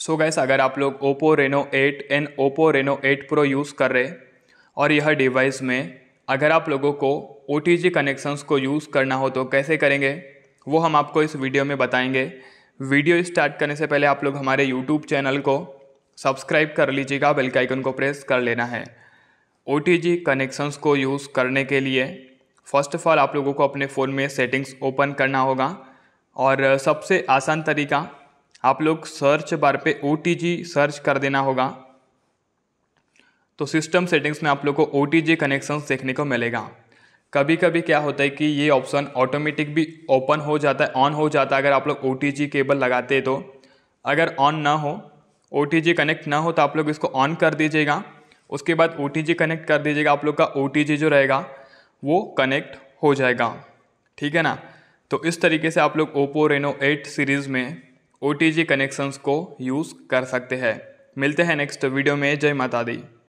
सो gas अगर आप लोग Oppo Reno 8 and Oppo Reno 8 pro use कर रहे और यह डिवाइस में अगर आप लोगों को ओ टी जी कनेक्शंस को यूज़ करना हो तो कैसे करेंगे वो हम आपको इस वीडियो में बताएंगे वीडियो स्टार्ट करने से पहले आप लोग हमारे यूट्यूब चैनल को सब्सक्राइब कर लीजिएगा बेल के आइकन को प्रेस कर लेना है ओ टी जी कनेक्शंस को यूज़ करने के लिए फ़र्स्ट ऑफ़ ऑल आप लोगों को अपने फ़ोन में सेटिंग्स ओपन करना होगा और सबसे आसान तरीका आप लोग सर्च बार पे ओ सर्च कर देना होगा तो सिस्टम सेटिंग्स में आप लोग को ओ टी जी कनेक्शंस देखने को मिलेगा कभी कभी क्या होता है कि ये ऑप्शन ऑटोमेटिक भी ओपन हो जाता है ऑन हो जाता है अगर आप लोग ओ टी जी केबल लगाते हैं तो अगर ऑन ना हो ओ टी जी कनेक्ट ना हो तो आप लोग इसको ऑन कर दीजिएगा उसके बाद ओ टी जी कनेक्ट कर दीजिएगा आप लोग का ओ टी जी जो रहेगा वो कनेक्ट हो जाएगा ठीक है ना तो इस तरीके से आप लोग ओप्पो रेनो एट सीरीज़ में ओ कनेक्शंस को यूज़ कर सकते हैं मिलते हैं नेक्स्ट वीडियो में जय माता दी